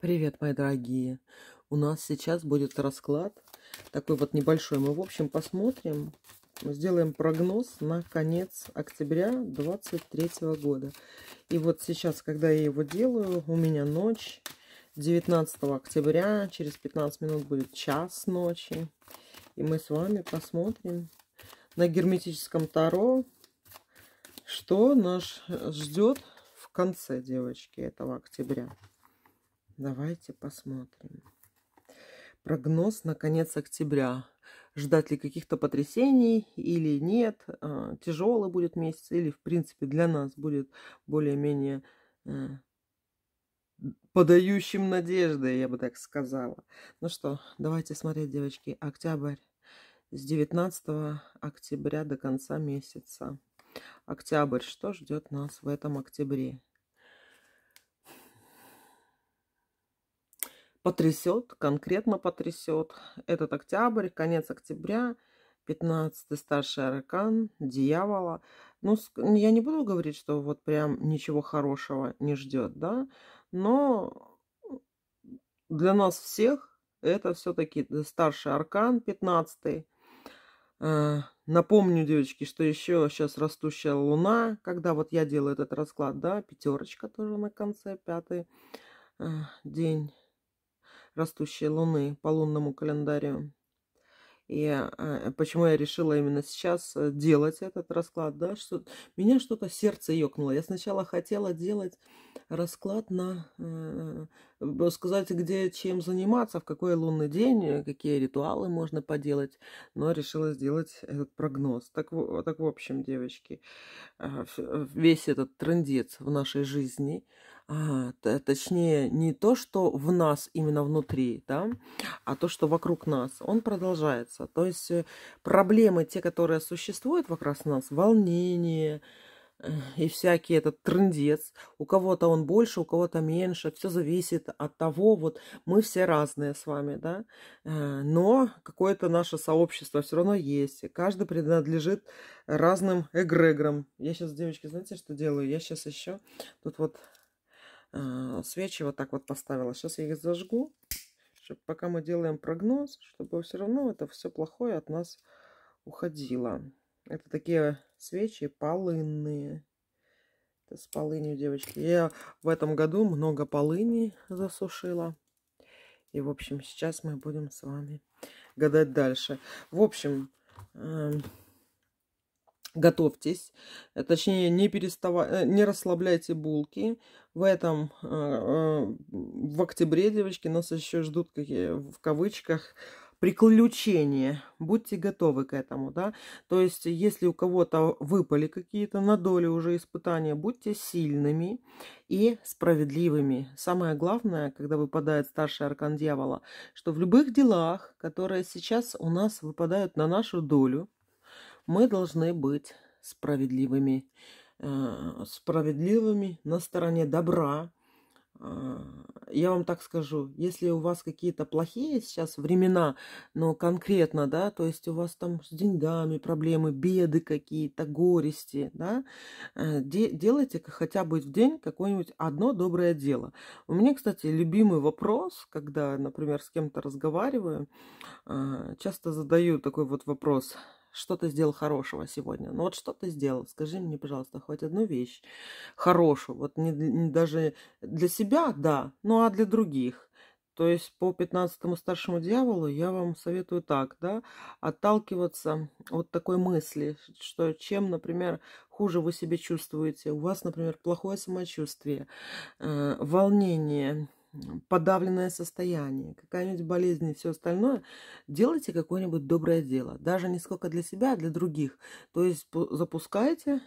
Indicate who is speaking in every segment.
Speaker 1: Привет, мои дорогие! У нас сейчас будет расклад. Такой вот небольшой. Мы, в общем, посмотрим, сделаем прогноз на конец октября 23 года. И вот сейчас, когда я его делаю, у меня ночь 19 октября. Через 15 минут будет час ночи. И мы с вами посмотрим на герметическом Таро, что нас ждет в конце, девочки, этого октября. Давайте посмотрим. Прогноз на конец октября. Ждать ли каких-то потрясений или нет. А, Тяжелый будет месяц или, в принципе, для нас будет более-менее э, подающим надежды, я бы так сказала. Ну что, давайте смотреть, девочки, октябрь с 19 октября до конца месяца. Октябрь, что ждет нас в этом октябре? потрясет, конкретно потрясет. Этот октябрь, конец октября, 15-й старший аркан, дьявола. Ну, я не буду говорить, что вот прям ничего хорошего не ждет, да, но для нас всех это все-таки э, старший аркан, 15-й. Э, напомню, девочки, что еще сейчас растущая луна, когда вот я делаю этот расклад, да, пятерочка тоже на конце, пятый э, день растущей луны по лунному календарю. И а, э, почему я решила именно сейчас э, делать этот расклад, да, что меня что-то сердце ёкнуло. Я сначала хотела делать расклад на, э, э сказать, где чем заниматься, в какой лунный день, какие ритуалы можно поделать, но решила сделать этот прогноз. Так, так в общем, девочки, весь этот трендец в нашей жизни – точнее, не то, что в нас, именно внутри, да, а то, что вокруг нас, он продолжается. То есть э, проблемы, те, которые существуют вокруг нас, волнение э, и всякий этот трендец у кого-то он больше, у кого-то меньше, все зависит от того, вот мы все разные с вами, да, э, но какое-то наше сообщество все равно есть, и каждый принадлежит разным эгрегорам. Я сейчас, девочки, знаете, что делаю? Я сейчас еще тут вот Э, свечи вот так вот поставила. Сейчас я их зажгу, чтобы пока мы делаем прогноз, чтобы все равно это все плохое от нас уходило. Это такие свечи полынные. Это с полынью, девочки. Я в этом году много полыни засушила. И, в общем, сейчас мы будем с вами гадать дальше. В общем, эм, готовьтесь. Точнее, не, переставай, э, не расслабляйте булки в этом, а, а, в октябре, девочки, нас еще ждут, какие в кавычках, приключения. Будьте готовы к этому, да. То есть, если у кого-то выпали какие-то на долю уже испытания, будьте сильными и справедливыми. Самое главное, когда выпадает старший аркан дьявола, что в любых делах, которые сейчас у нас выпадают на нашу долю, мы должны быть справедливыми. Э, справедливыми, на стороне добра. А, я вам так скажу, если у вас какие-то плохие сейчас времена, но конкретно, да, то есть у вас там с деньгами проблемы, беды какие-то, горести, да, э, де- делайте хотя бы в день какое-нибудь одно доброе дело. У меня, кстати, любимый вопрос, когда, например, с кем-то разговариваю, а, часто задаю такой вот вопрос – что ты сделал хорошего сегодня? Ну вот что ты сделал? Скажи мне, пожалуйста, хоть одну вещь хорошую. Вот не, не даже для себя, да, ну а для других. То есть по 15 старшему дьяволу я вам советую так, да, отталкиваться от такой мысли, что чем, например, хуже вы себя чувствуете, у вас, например, плохое самочувствие, э, волнение, подавленное состояние, какая-нибудь болезнь и все остальное, делайте какое-нибудь доброе дело. Даже не сколько для себя, а для других. То есть запускайте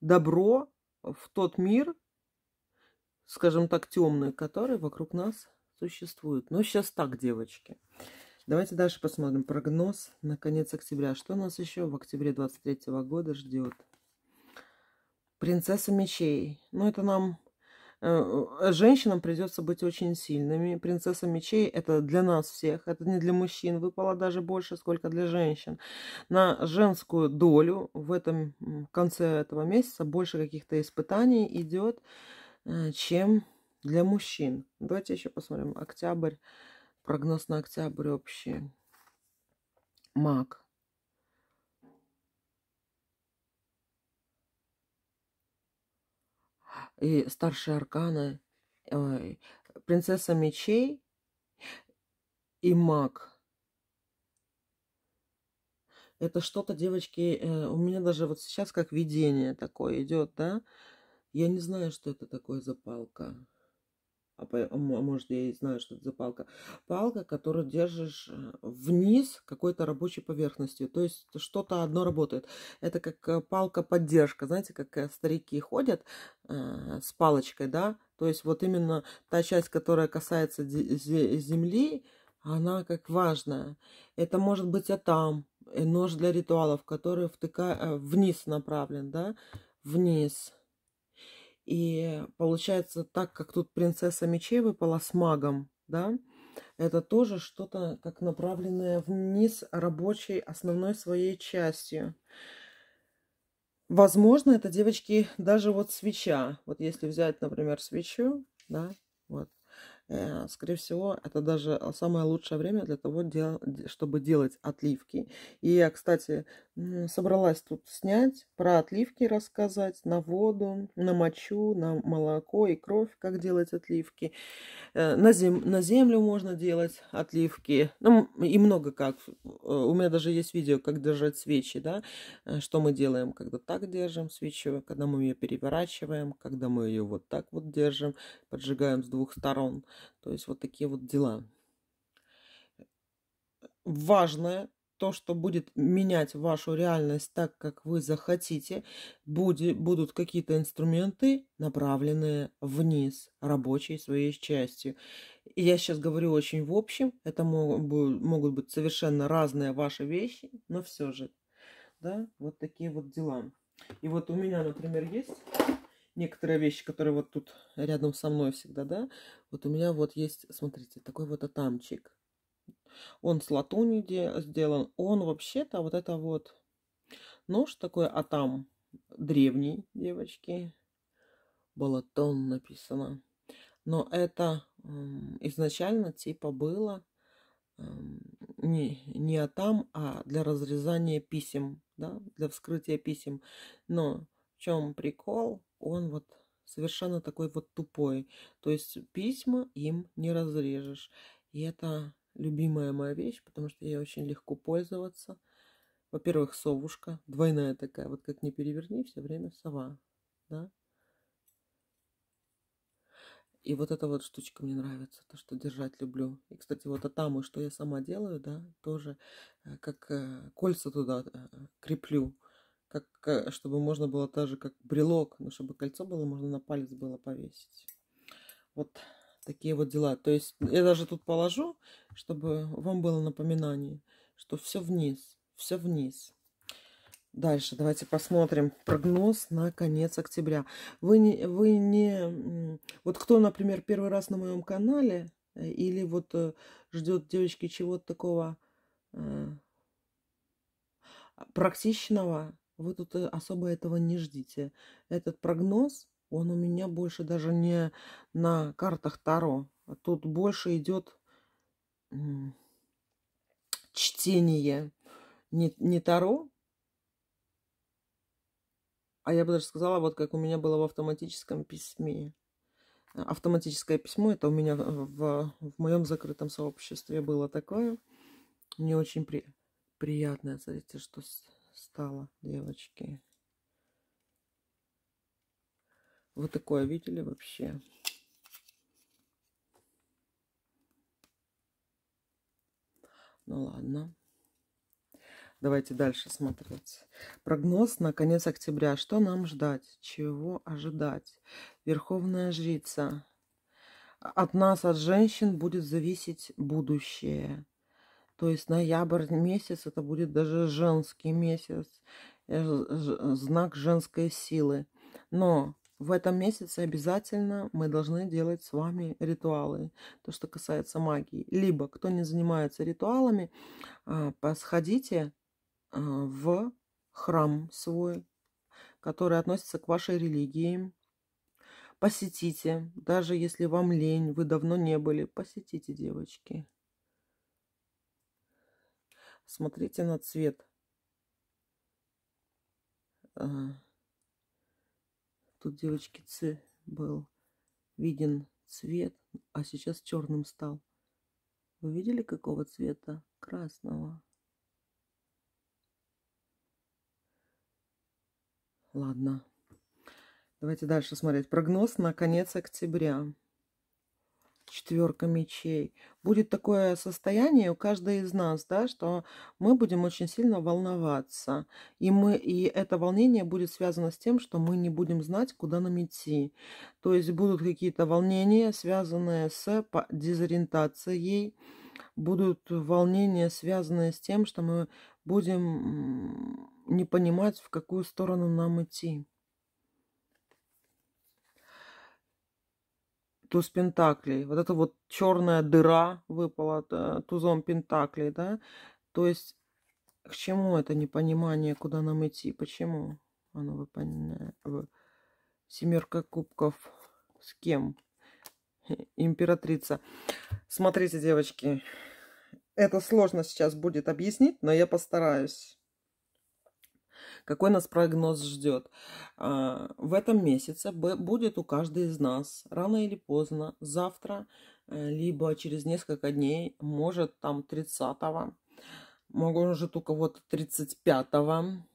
Speaker 1: добро в тот мир, скажем так, темный, который вокруг нас существует. Но ну, сейчас так, девочки. Давайте дальше посмотрим прогноз на конец октября. Что нас еще в октябре 23 года ждет? Принцесса мечей. Ну, это нам Э, э, женщинам придется быть очень сильными. Принцесса мечей это для нас всех, это не для мужчин выпало даже больше, сколько для женщин. На женскую долю в этом в конце этого месяца больше каких-то испытаний идет, э, чем для мужчин. Давайте еще посмотрим октябрь, прогноз на октябрь общий. Маг. и старшие арканы, принцесса мечей и маг. Это что-то, девочки, э, у меня даже вот сейчас как видение такое идет, да? Я не знаю, что это такое за палка а, а может я и знаю, что это за палка, палка, которую держишь э, вниз какой-то рабочей поверхностью, то есть что-то одно работает. Это как э, палка-поддержка, знаете, как э, старики ходят э, с палочкой, да, то есть вот именно та часть, которая касается земли, она как важная. Это может быть а там нож для ритуалов, который втыка... вниз направлен, да, вниз и получается так, как тут принцесса мечей выпала с магом, да, это тоже что-то как направленное вниз рабочей основной своей частью. Возможно, это, девочки, даже вот свеча. Вот если взять, например, свечу, да, вот, Э, скорее всего, это даже а, самое лучшее время для того, чтобы делать отливки. И я, кстати, собралась тут снять, про отливки рассказать, на воду, на мочу, на молоко и кровь, как делать отливки. Э, на, зем... на землю можно делать отливки, ну, и много как. Э, у меня даже есть видео, как держать свечи, да, что мы делаем, когда так держим свечу, когда мы ее переворачиваем, когда мы ее вот так вот держим, поджигаем с двух сторон. То есть вот такие вот дела. Важное то, что будет менять вашу реальность так, как вы захотите, будет, будут какие-то инструменты, направленные вниз, рабочие своей частью. И я сейчас говорю очень в общем, это могут, могут быть совершенно разные ваши вещи, но все же, да, вот такие вот дела. И вот у меня, например, есть некоторые вещи, которые вот тут рядом со мной всегда, да. Вот у меня вот есть, смотрите, такой вот атамчик. Он с латуни сделан. Он вообще-то вот это вот нож такой атам древний, девочки. Балатон написано. Но это изначально типа было эм, не, не атам, а для разрезания писем, да, для вскрытия писем. Но в чем прикол? он вот совершенно такой вот тупой. То есть письма им не разрежешь. И это любимая моя вещь, потому что я очень легко пользоваться. Во-первых, совушка двойная такая, вот как не переверни, все время сова, да. И вот эта вот штучка мне нравится, то, что держать люблю. И, кстати, вот атамы, что я сама делаю, да, тоже э, как э, кольца туда э, креплю как, э, чтобы можно было даже как брелок, но чтобы кольцо было, можно на палец было повесить. Вот такие вот дела. То есть я даже тут положу, чтобы вам было напоминание, что все вниз, все вниз. Дальше давайте посмотрим прогноз на конец октября. Вы не, вы не... Вот кто, например, первый раз на моем канале э, или вот э, ждет девочки чего-то такого практичного, вы тут э, особо этого не ждите. Этот прогноз, он у меня больше даже не на картах Таро. Тут больше идет чтение не, не Таро, а я бы даже сказала, вот как у меня было в автоматическом письме. Э, автоматическое письмо, это у меня э, в, в моем закрытом сообществе было такое. Не очень при, приятное, смотрите, что стало, девочки. Вы такое видели вообще? Ну ладно. Давайте дальше смотреть. Прогноз на конец октября. Что нам ждать? Чего ожидать? Верховная жрица. От нас, от женщин, будет зависеть будущее. То есть ноябрь месяц это будет даже женский месяц, э, э, знак женской силы. Но в этом месяце обязательно мы должны делать с вами ритуалы, то, что касается магии. Либо, кто не занимается ритуалами, а, посходите а, в храм свой, который относится к вашей религии. Посетите, даже если вам лень, вы давно не были, посетите, девочки. Смотрите на цвет. А, тут, девочки, ц был виден цвет, а сейчас черным стал. Вы видели, какого цвета? Красного. Ладно. Давайте дальше смотреть. Прогноз на конец октября четверка мечей. Будет такое состояние у каждой из нас, да, что мы будем очень сильно волноваться. И, мы, и это волнение будет связано с тем, что мы не будем знать, куда нам идти. То есть будут какие-то волнения, связанные с дезориентацией, будут волнения, связанные с тем, что мы будем не понимать, в какую сторону нам идти. туз пентаклей. Вот это вот черная дыра выпала э, тузом пентаклей, да? То есть к чему это непонимание, куда нам идти, почему оно выполняет? Э, семерка кубков с кем? Императрица. Смотрите, девочки, это сложно сейчас будет объяснить, но я постараюсь какой нас прогноз ждет. А, в этом месяце будет у каждой из нас рано или поздно, завтра, э, либо через несколько дней, может там 30-го, может у кого-то 35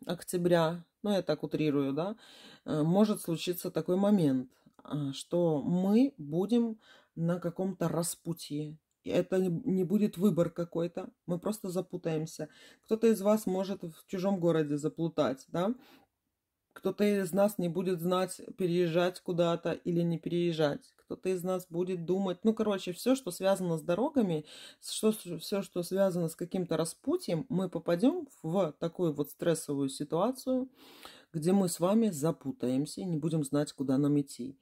Speaker 1: октября, ну я так утрирую, да, э, может случиться такой момент, а, что мы будем на каком-то распутье, это не будет выбор какой-то, мы просто запутаемся. Кто-то из вас может в чужом городе заплутать, да? Кто-то из нас не будет знать, переезжать куда-то или не переезжать. Кто-то из нас будет думать, ну, короче, все, что связано с дорогами, что, все, что связано с каким-то распутием, мы попадем в такую вот стрессовую ситуацию, где мы с вами запутаемся и не будем знать, куда нам идти.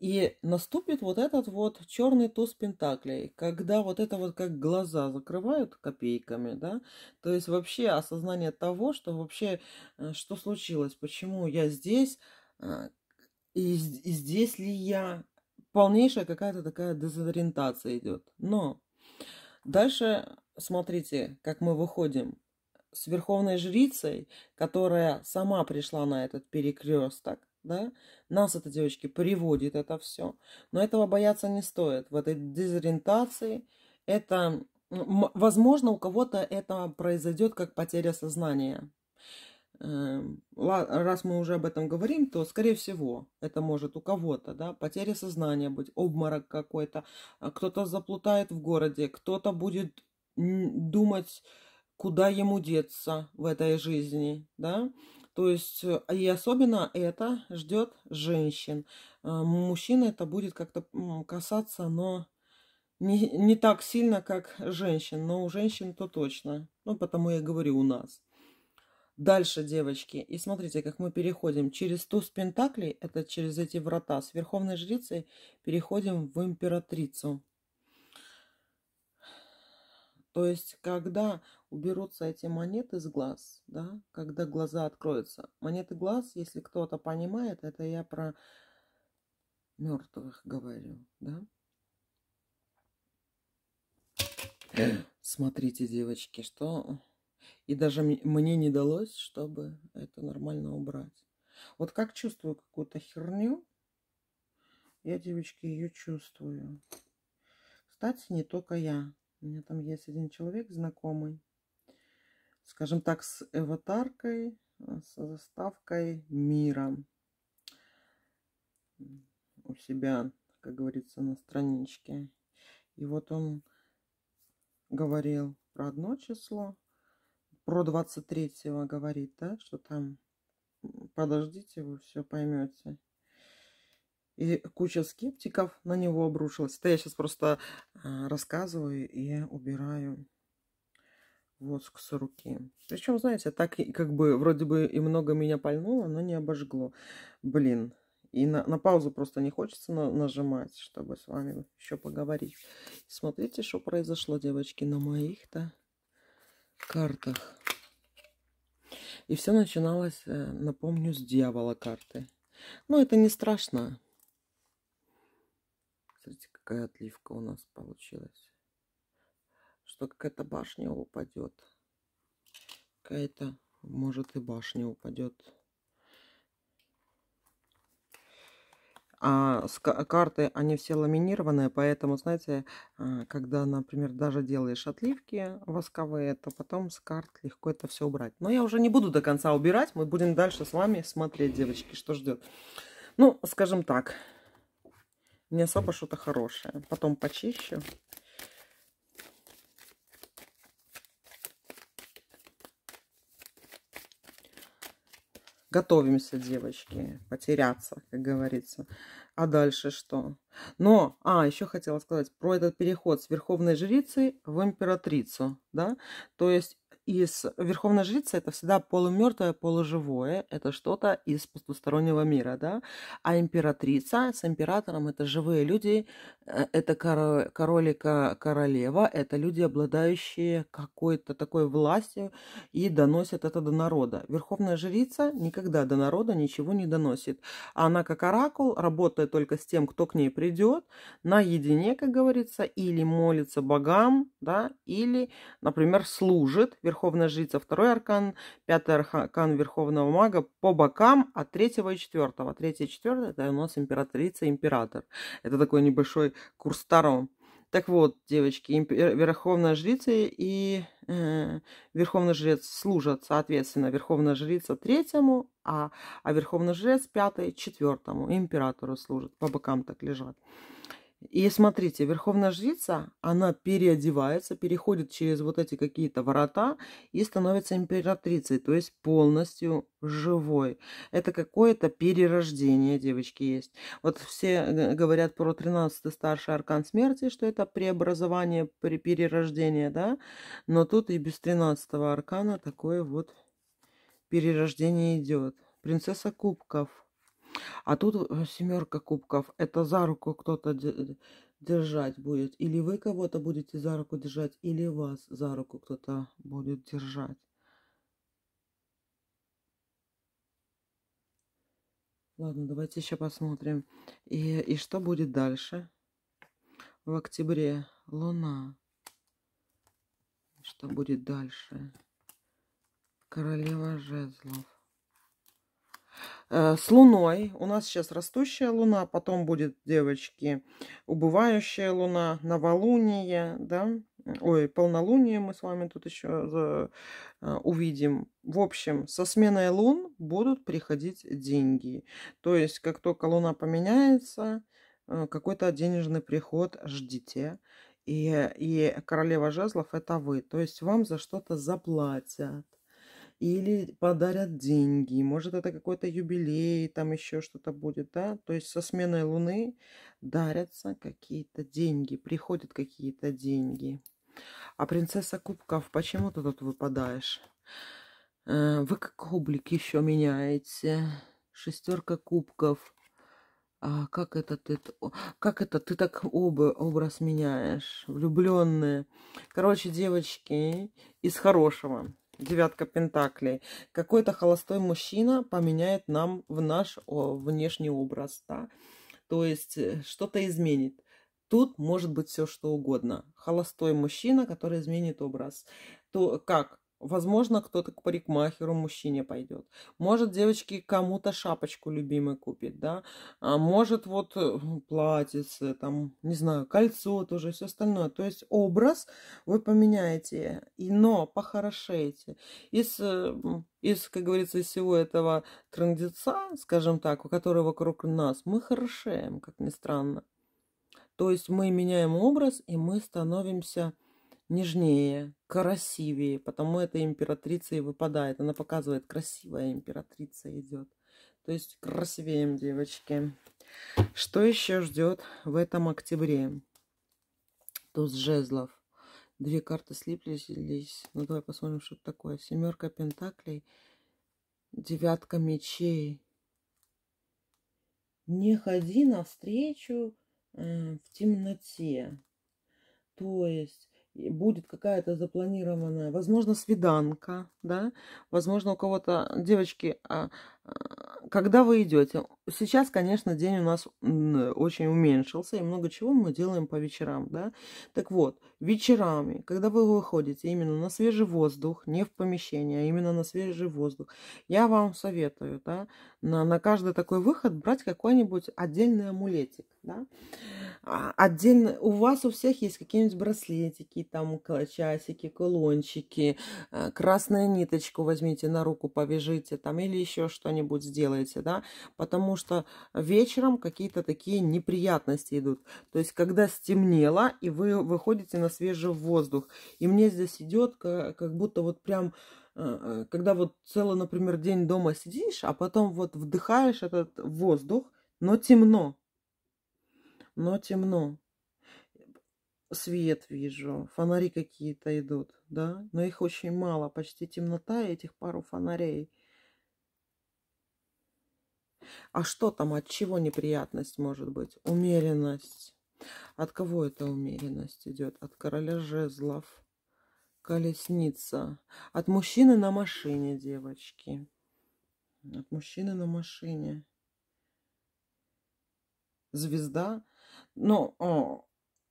Speaker 1: И наступит вот этот вот черный туз пентаклей, когда вот это вот как глаза закрывают копейками, да, то есть вообще осознание того, что вообще, э, что случилось, почему я здесь, а, и, и здесь ли я, полнейшая какая-то такая дезориентация идет. Но дальше смотрите, как мы выходим с верховной жрицей, которая сама пришла на этот перекресток, да, нас это, девочки, приводит это все. Но этого бояться не стоит. В этой дезориентации это, возможно, у кого-то это произойдет как потеря сознания. Э, раз мы уже об этом говорим, то, скорее всего, это может у кого-то, да, потеря сознания быть, обморок какой-то, а кто-то заплутает в городе, кто-то будет думать, куда ему деться в этой жизни, да, то есть, э, и особенно это ждет женщин. А, Мужчина это будет как-то касаться, но не, не так сильно, как женщин. Но у женщин то точно. Ну, потому я говорю у нас. Дальше, девочки, и смотрите, как мы переходим через туз пентаклей, это через эти врата, с верховной жрицей переходим в императрицу. То есть, когда уберутся эти монеты с глаз, да, когда глаза откроются. Монеты глаз, если кто-то понимает, это я про мертвых говорю, да. Смотрите, девочки, что... И даже мне не далось, чтобы это нормально убрать. Вот как чувствую какую-то херню, я, девочки, ее чувствую. Кстати, не только я. У меня там есть один человек знакомый скажем так, с аватаркой, э, с заставкой мира у себя, как говорится, на страничке. И вот он говорил про одно число, про 23 говорит, да, что там подождите, вы все поймете. И куча скептиков на него обрушилась. Это я сейчас просто а, рассказываю и убираю воск с руки. Причем, знаете, так и как бы вроде бы и много меня пальнуло, но не обожгло. Блин. И на, на паузу просто не хочется на, нажимать, чтобы с вами еще поговорить. Смотрите, что произошло, девочки, на моих-то картах. И все начиналось, э, напомню, с дьявола карты. Но ну, это не страшно. Смотрите, какая отливка у нас получилась что какая-то башня упадет. Какая-то, может, и башня упадет. А с карты, они все ламинированные, поэтому, знаете, а, когда, например, даже делаешь отливки восковые, то потом с карт легко это все убрать. Но я уже не буду до конца убирать, мы будем дальше с вами смотреть, девочки, что ждет. Ну, скажем так, не особо что-то хорошее. Потом почищу. Готовимся, девочки, потеряться, как говорится. А дальше что? Но, а, еще хотела сказать про этот переход с верховной жрицы в императрицу, да? То есть из верховной жрицы это всегда полумертвое, полуживое, это что-то из потустороннего мира, да, а императрица с императором это живые люди, э, это король, король и королева, это люди, обладающие какой-то такой властью и доносят это до народа. Верховная жрица никогда до народа ничего не доносит. Она как оракул работает только с тем, кто к ней придет, наедине, как говорится, или молится богам, да, или, например, служит верховной Верховная Жрица, второй аркан, пятый аркан Верховного Мага по бокам от третьего и четвертого. Третье и четвертое – это у нас императрица, император. Это такой небольшой курс Таро. Так вот, девочки, Верховная Жрица и э, Верховный Жрец служат, соответственно, Верховная Жрица третьему, а, а Верховный Жрец пятый четвертому, императору служат, по бокам так лежат. И смотрите, верховная жрица, она переодевается, переходит через вот эти какие-то ворота и становится императрицей, то есть полностью живой. Это какое-то перерождение, девочки, есть. Вот все э, говорят про 13-й старший аркан смерти, что это преобразование, перерождение, да? Но тут и без 13-го аркана такое вот перерождение идет. Принцесса кубков – а тут э, семерка кубков. Это за руку кто-то держать будет. Или вы кого-то будете за руку держать, или вас за руку кто-то будет держать. Ладно, давайте еще посмотрим. И, и что будет дальше? В октябре Луна. Что будет дальше? Королева жезлов. Э, с Луной. У нас сейчас растущая Луна, потом будет, девочки, убывающая Луна, новолуние, да, ой, полнолуние мы с вами тут еще э, увидим. В общем, со сменой Лун будут приходить деньги. То есть, как только Луна поменяется, э, какой-то денежный приход ждите. И, и королева жезлов это вы. То есть вам за что-то заплатят или подарят деньги, может это какой-то юбилей, там еще что-то будет, да, то есть со сменой Луны дарятся какие-то деньги, приходят какие-то деньги. А принцесса кубков, почему ты тут выпадаешь? Э, вы как облик еще меняете? Шестерка кубков. А как это ты, как это ты так оба образ меняешь? Влюбленные. Короче, девочки, из хорошего девятка пентаклей. Какой-то холостой мужчина поменяет нам в наш внешний образ, да? То есть э, что-то изменит. Тут может быть все что угодно. Холостой мужчина, который изменит образ. То как? Возможно, кто-то к парикмахеру мужчине пойдет. Может, девочки кому-то шапочку любимой купит, да. А может, вот э, платьице, там, не знаю, кольцо тоже, все остальное. То есть образ вы поменяете, и, но похорошеете. Из, э, из, как говорится, из всего этого трендеца, скажем так, у которого вокруг нас, мы хорошеем, как ни странно. То есть мы меняем образ, и мы становимся нежнее, красивее, потому эта императрица и выпадает. Она показывает, красивая императрица идет. То есть красивее, девочки. Что еще ждет в этом октябре? Туз жезлов. Две карты слиплись. Ну, давай посмотрим, что это такое. Семерка пентаклей, девятка мечей. Не ходи навстречу э, в темноте. То есть будет какая-то запланированная, возможно, свиданка, да, возможно, у кого-то, девочки, а, когда вы идете, сейчас, конечно, день у нас очень уменьшился, и много чего мы делаем по вечерам, да. Так вот, вечерами, когда вы выходите именно на свежий воздух, не в помещение, а именно на свежий воздух, я вам советую, да, на, на каждый такой выход брать какой-нибудь отдельный амулетик, да. А, отдельно, у вас у всех есть какие-нибудь браслетики, там, часики, кулончики, э, красная ниточку возьмите на руку, повяжите, там, или еще что-нибудь что-нибудь сделаете, да, потому что вечером какие-то такие неприятности идут. То есть, когда стемнело, и вы выходите на свежий воздух, и мне здесь идет как, будто вот прям э, э, когда вот целый, например, день дома сидишь, а потом вот вдыхаешь этот воздух, но темно, но темно. Свет вижу, фонари какие-то идут, да, но их очень мало, почти темнота и этих пару фонарей. А что там, от чего неприятность может быть? Умеренность. От кого эта умеренность идет? От короля жезлов. Колесница. От мужчины на машине, девочки. От мужчины на машине. Звезда. Ну, о, а,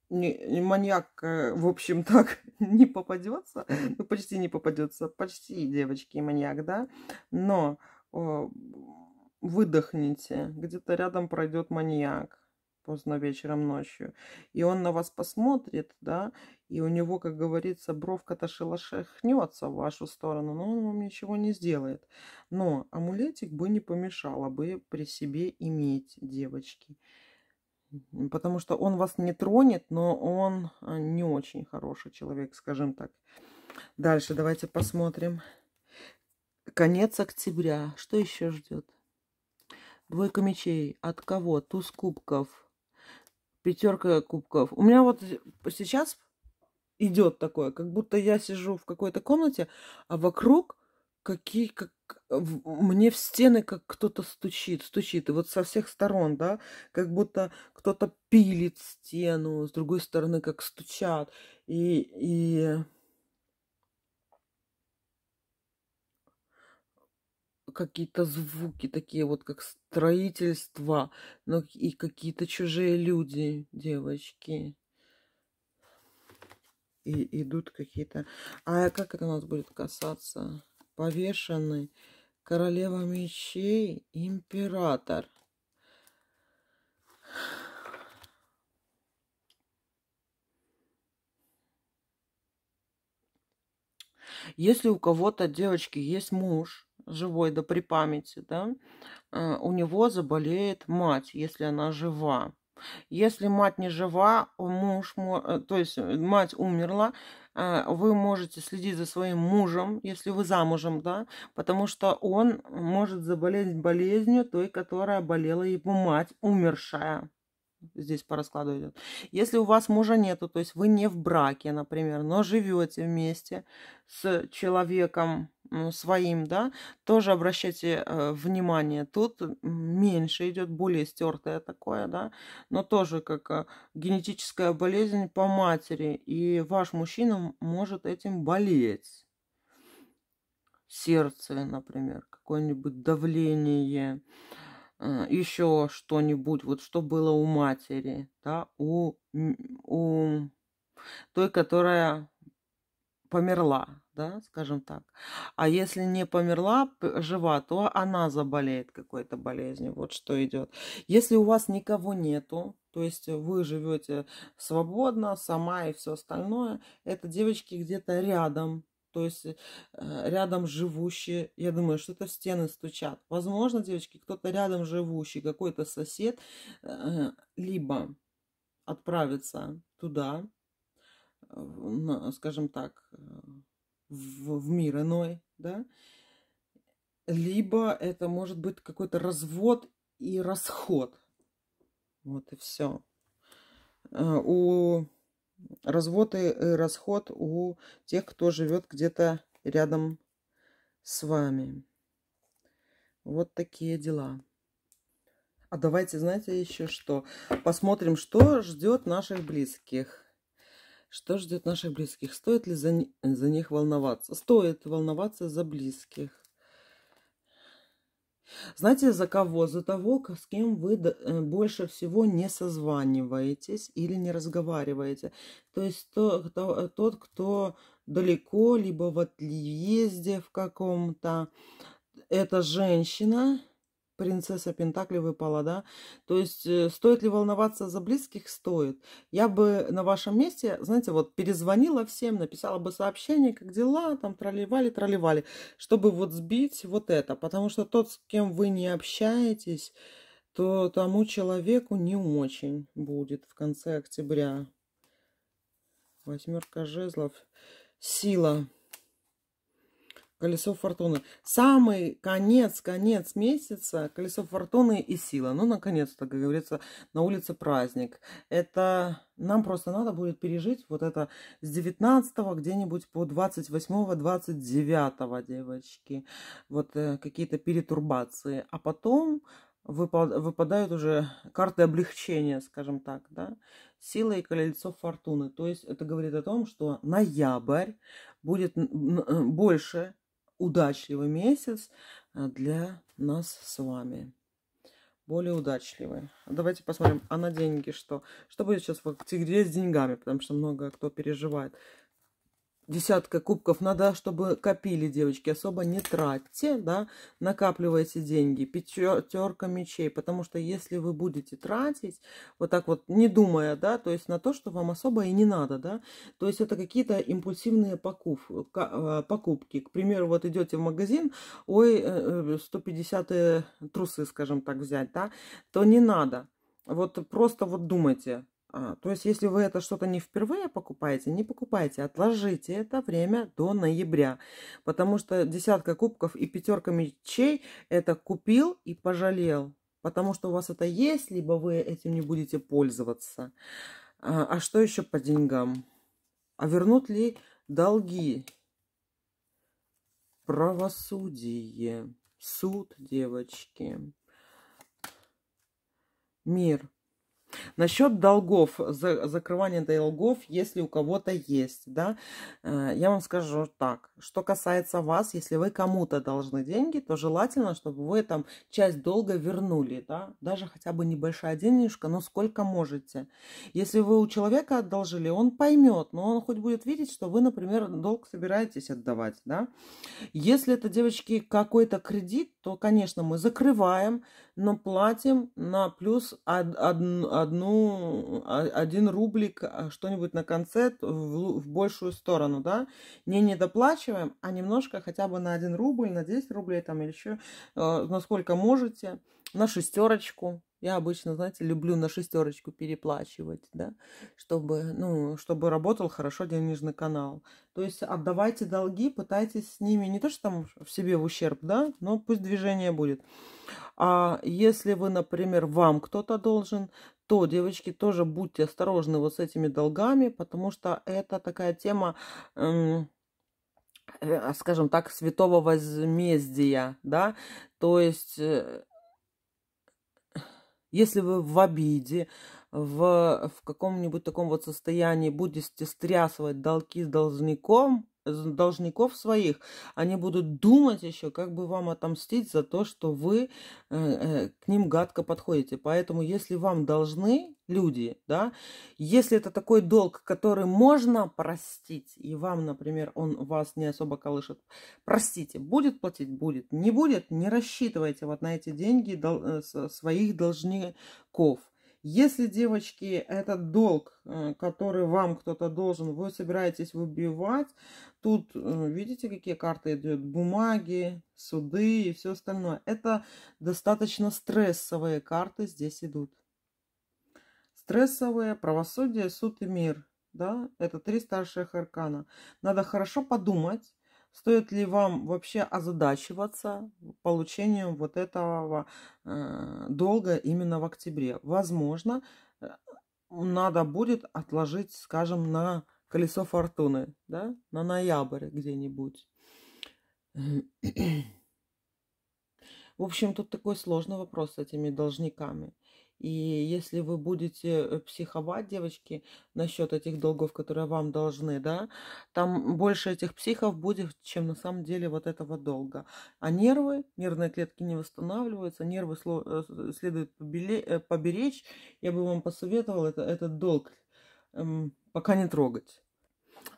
Speaker 1: не, маньяк, э, в общем, так не попадется. Ну, почти не попадется. Почти, девочки, маньяк, да? Но о, а, выдохните. Где-то рядом пройдет маньяк поздно вечером, ночью. И он на вас посмотрит, да, и у него, как говорится, бровка-то шелошехнется в вашу сторону, но он вам ничего не сделает. Но амулетик бы не помешало бы при себе иметь, девочки. Потому что он вас не тронет, но он а, не очень хороший человек, скажем так. Дальше давайте посмотрим. Конец октября. Что еще ждет? Двойка мечей. От кого? Туз кубков. Пятерка кубков. У меня вот сейчас идет такое, как будто я сижу в какой-то комнате, а вокруг какие как мне в стены как кто-то стучит, стучит, и вот со всех сторон, да, как будто кто-то пилит стену, с другой стороны как стучат, и, и какие-то звуки такие вот, как строительство, но и какие-то чужие люди, девочки. И идут какие-то... А как это нас будет касаться? Повешенный, королева мечей, император. Если у кого-то, девочки, есть муж, живой, да при памяти, да, э, у него заболеет мать, если она жива. Если мать не жива, муж, э, то есть э, мать умерла, вы можете следить за своим мужем, если вы замужем, да, потому что он может заболеть болезнью той, которая болела его мать, умершая здесь по раскладу идет. Если у вас мужа нету, то есть вы не в браке, например, но живете вместе с человеком ну, своим, да, тоже обращайте э, внимание. Тут меньше идет, более стертое такое, да, но тоже как э, генетическая болезнь по матери, и ваш мужчина может этим болеть. Сердце, например, какое-нибудь давление. Э, Э, еще что-нибудь, вот что было у матери, да, у, у той, которая померла, да, скажем так. А если не померла, жива, то она заболеет какой-то болезнью. Вот что идет. Если у вас никого нету, то есть вы живете свободно, сама и все остальное, это девочки где-то рядом, то есть э, рядом живущие, я думаю, что-то в стены стучат. Возможно, девочки, кто-то рядом живущий, какой-то сосед, э, либо отправится туда, скажем так, э, в, в мир иной, да, либо это может быть какой-то развод и расход. Вот и все. У развод и э, расход у тех, кто живет где-то рядом с вами. Вот такие дела. А давайте, знаете, еще что? Посмотрим, что ждет наших близких. Что ждет наших близких? Стоит ли за, за них волноваться? Стоит волноваться за близких. Знаете, за кого? За того, с кем вы э, больше всего не созваниваетесь или не разговариваете. То есть то, кто, э, тот, кто далеко, либо в отъезде в каком-то. Это женщина, принцесса Пентакли выпала, да? То есть э, стоит ли волноваться за близких? Стоит. Я бы на вашем месте, знаете, вот перезвонила всем, написала бы сообщение, как дела, там тролливали, тролливали, чтобы вот сбить вот это. Потому что тот, с кем вы не общаетесь, то тому человеку не очень будет в конце октября. Восьмерка жезлов. Сила колесо фортуны. Самый конец, конец месяца, колесо фортуны и сила. Ну, наконец-то, как говорится, на улице праздник. Это нам просто надо будет пережить вот это с 19 где-нибудь по 28-29, девочки. Вот э, какие-то перетурбации. А потом выпадают уже карты облегчения, скажем так, да, сила и колесо фортуны. То есть это говорит о том, что ноябрь будет больше удачливый месяц э, для нас с вами. Более удачливый. Давайте посмотрим, а на деньги что? Что будет сейчас в октябре с деньгами? Потому что много кто переживает десятка кубков. Надо, чтобы копили, девочки. Особо не тратьте, да, накапливайте деньги. Пятерка мечей. Потому что если вы будете тратить, вот так вот, не думая, да, то есть на то, что вам особо и не надо, да. То есть это какие-то импульсивные покуп, а, покупки. К примеру, вот идете в магазин, ой, 150 э, э, трусы, скажем так, взять, да, то не надо. Вот просто вот думайте, а, то есть, если вы это что-то не впервые покупаете, не покупайте, отложите это время до ноября. Потому что десятка кубков и пятерка мечей это купил и пожалел. Потому что у вас это есть, либо вы этим не будете пользоваться. А, а что еще по деньгам? А вернут ли долги? Правосудие, суд, девочки, мир – Насчет долгов, за, закрывания долгов, если у кого-то есть, да, э, я вам скажу так, что касается вас, если вы кому-то должны деньги, то желательно, чтобы вы там часть долга вернули, да, даже хотя бы небольшая денежка, но сколько можете. Если вы у человека одолжили, он поймет, но он хоть будет видеть, что вы, например, долг собираетесь отдавать, да. Если это, девочки, какой-то кредит, то, конечно, мы закрываем, но платим на плюс од, од, одну, один рублик, а, что-нибудь на конце в, в большую сторону, да, не недоплачиваем, а немножко хотя бы на один рубль, на 10 рублей там или еще, э, насколько можете, на шестерочку, я обычно, знаете, люблю на шестерочку переплачивать, да, чтобы, ну, чтобы работал хорошо денежный канал. То есть отдавайте долги, пытайтесь с ними, не то, что там в себе в ущерб, да, но пусть движение будет. А если вы, например, вам кто-то должен, то, девочки, тоже будьте осторожны вот с этими долгами, потому что это такая тема, эм, скажем так, святого возмездия, да, то есть... Э, если вы в обиде, в, в каком-нибудь таком вот состоянии будете стрясывать долги с должником, должников своих, они будут думать еще, как бы вам отомстить за то, что вы э, э, к ним гадко подходите. Поэтому, если вам должны люди, да, если это такой долг, который можно простить, и вам, например, он вас не особо колышет, простите, будет платить, будет, не будет, не рассчитывайте вот на эти деньги э, своих должников. Если, девочки, этот долг, э, который вам кто-то должен, вы собираетесь выбивать, тут э, видите, какие карты идут? Бумаги, суды и все остальное. Это достаточно стрессовые карты здесь идут. Стрессовые, правосудие, суд и мир. Да? Это три старших аркана. Надо хорошо подумать, Стоит ли вам вообще озадачиваться получением вот этого э, долга именно в октябре? Возможно, э, надо будет отложить, скажем, на колесо фортуны, да, на ноябрь где-нибудь. В общем, тут такой сложный вопрос с этими должниками. И если вы будете э, психовать, девочки, насчет этих долгов, которые вам должны, да, там больше этих психов будет, чем на самом деле вот этого долга. А нервы, нервные клетки не восстанавливаются, нервы э, следует э, поберечь. Я бы вам посоветовала это, этот долг эм, пока не трогать.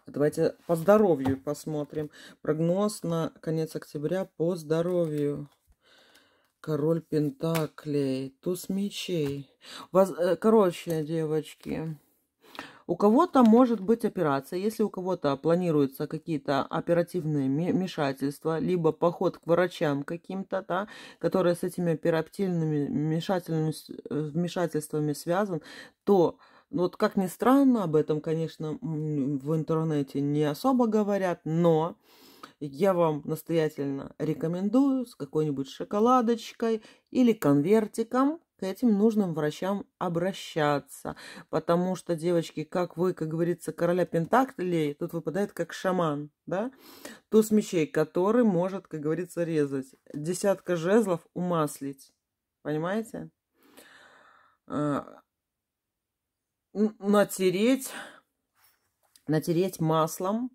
Speaker 1: Давайте по здоровью посмотрим. Прогноз на конец октября по здоровью. Король Пентаклей, туз мечей. Воз... Э, короче, девочки, у кого-то может быть операция, если у кого-то планируются какие-то оперативные вмешательства, либо поход к врачам каким-то, да, которые с этими оперативными э, вмешательствами связан, то ну, вот как ни странно, об этом, конечно, в интернете не особо говорят, но я вам настоятельно рекомендую с какой-нибудь шоколадочкой или конвертиком к этим нужным врачам обращаться. Потому что, девочки, как вы, как говорится, короля пентаклей, тут выпадает как шаман, да? Туз мечей, который может, как говорится, резать. Десятка жезлов умаслить. Понимаете? А, натереть, натереть маслом,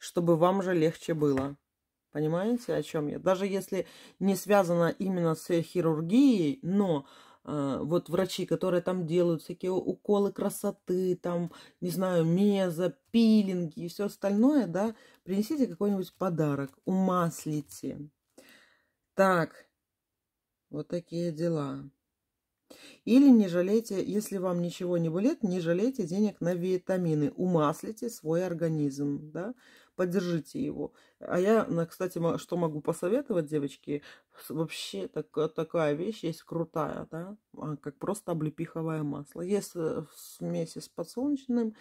Speaker 1: чтобы вам же легче было. Понимаете, о чем я? Даже если не связано именно с хирургией, но э, вот врачи, которые там делают всякие уколы красоты, там, не знаю, меза, пилинги и все остальное, да, принесите какой-нибудь подарок, умаслите. Так, вот такие дела. Или не жалейте, если вам ничего не болит, не жалейте денег на витамины, умаслите свой организм, да, поддержите его. А я, кстати, что могу посоветовать, девочки, вообще так, э, такая вещь есть крутая, да, а, как просто облепиховое масло. Есть э, в смеси с подсолнечным,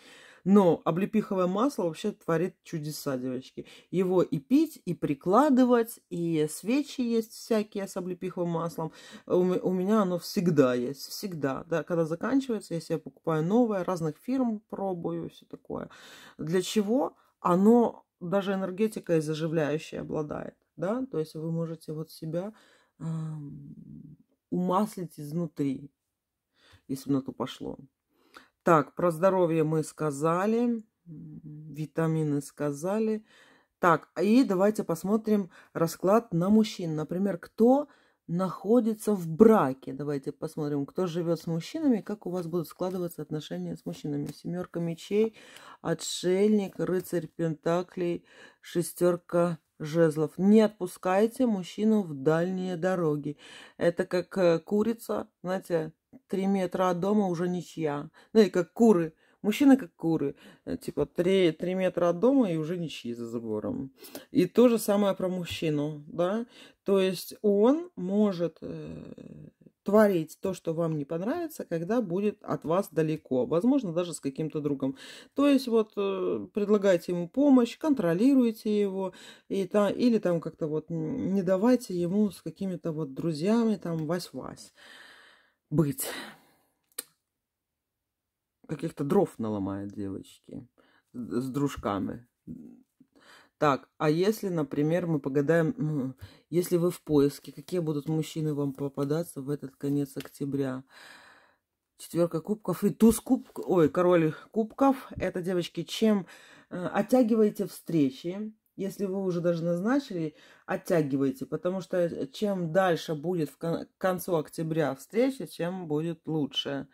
Speaker 1: но облепиховое масло вообще творит чудеса, девочки. Его и пить, и прикладывать, и свечи есть всякие с облепиховым маслом. Э, у, у меня оно всегда есть, всегда, да, когда заканчивается, если я покупаю новое, разных фирм пробую, все такое. Для чего? Оно даже энергетика и заживляющая обладает, да, то есть вы можете вот себя э, умаслить изнутри, если на то пошло. Так, про здоровье мы сказали, витамины сказали. Так, и давайте посмотрим расклад на мужчин. Например, кто находится в браке. Давайте посмотрим, кто живет с мужчинами, как у вас будут складываться отношения с мужчинами. Семерка мечей, отшельник, рыцарь пентаклей, шестерка жезлов. Не отпускайте мужчину в дальние дороги. Это как э, курица, знаете, три метра от дома уже ничья. Ну и как куры Мужчины как куры, э, типа 3, 3 метра от дома и уже ничьи за забором. И то же самое про мужчину, да. То есть он может э, творить то, что вам не понравится, когда будет от вас далеко, возможно, даже с каким-то другом. То есть вот э, предлагайте ему помощь, контролируйте его, и там, или там как-то вот не давайте ему с какими-то вот друзьями там вась-вась быть каких-то дров наломает девочки с дружками. Так, а если, например, мы погадаем, ну, если вы в поиске, какие будут мужчины вам попадаться в этот конец октября? Четверка кубков и туз кубков, ой, король кубков. Это, девочки, чем э, оттягиваете встречи, если вы уже даже назначили, оттягивайте, потому что э, чем дальше будет к концу октября встреча, чем будет лучше.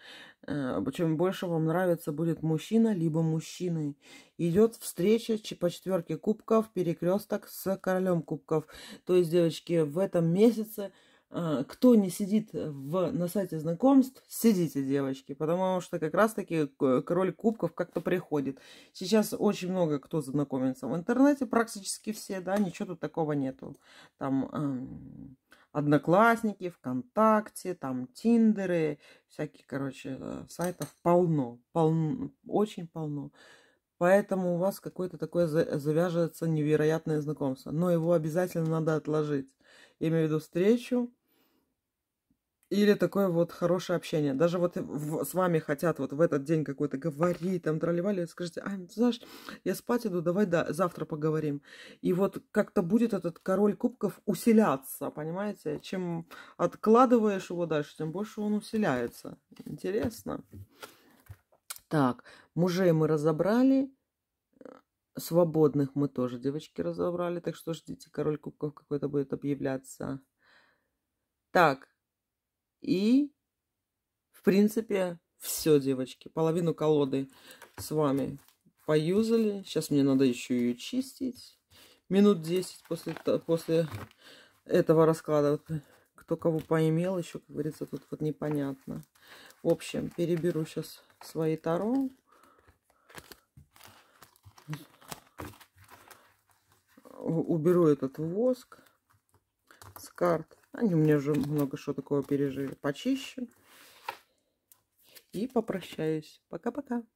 Speaker 1: Э, чем больше вам нравится будет мужчина, либо мужчины. Идет встреча по четверке кубков, перекресток с королем кубков. То есть, девочки, в этом месяце – Э, кто не сидит в, на сайте знакомств, сидите, девочки, потому что как раз-таки король кубков как-то приходит. Сейчас очень много кто знакомится в интернете, практически все, да, ничего тут такого нету. Там эм, Одноклассники, ВКонтакте, там Тиндеры, всякие, короче, э, сайтов полно, полно очень полно. Поэтому у вас какое-то такое завяжется невероятное знакомство. Но его обязательно надо отложить имею в виду встречу, или такое вот хорошее общение. Даже вот с вами хотят вот в этот день какой-то говорить, там тролливали, скажите, а, знаешь, я спать иду, давай да, завтра поговорим. И вот как-то будет этот король кубков усиляться, понимаете? Чем откладываешь его дальше, тем больше он усиляется. Интересно. Так, мужей мы разобрали. Свободных мы тоже, девочки, разобрали. Так что ждите, король кубков какой-то будет объявляться. Так. И, в принципе, все, девочки. Половину колоды с вами поюзали. Сейчас мне надо еще ее чистить. Минут 10 после, после этого расклада. Кто кого поимел, еще, как говорится, тут вот непонятно. В общем, переберу сейчас свои таро. уберу этот воск с карт. Они у меня уже много что такого пережили. Почищу. И попрощаюсь. Пока-пока.